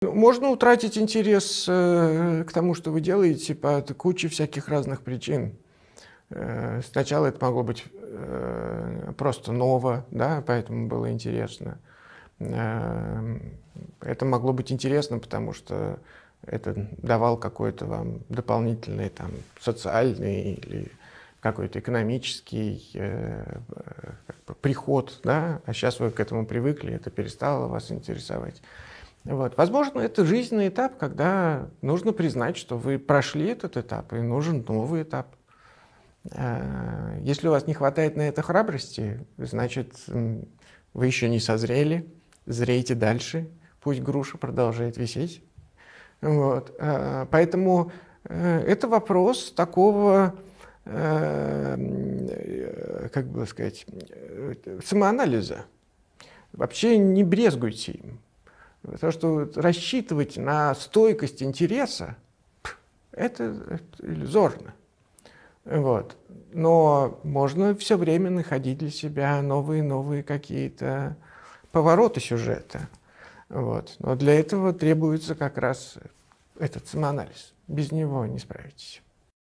Можно утратить интерес э, к тому, что вы делаете, по куче всяких разных причин. Э, сначала это могло быть э, просто ново, да, поэтому было интересно. Это могло быть интересно, потому что это давал какой-то вам дополнительный там, социальный или какой-то экономический э, приход, да? а сейчас вы к этому привыкли, это перестало вас интересовать. Вот. Возможно, это жизненный этап, когда нужно признать, что вы прошли этот этап, и нужен новый этап. Э, если у вас не хватает на это храбрости, значит, вы еще не созрели, зрейте дальше, пусть груша продолжает висеть. Вот. Э, поэтому э, это вопрос такого, как бы сказать, самоанализа. Вообще не брезгуйте им. Потому что рассчитывать на стойкость интереса – это иллюзорно. Вот. Но можно все время находить для себя новые-новые какие-то повороты сюжета. Вот. Но для этого требуется как раз этот самоанализ. Без него не справитесь.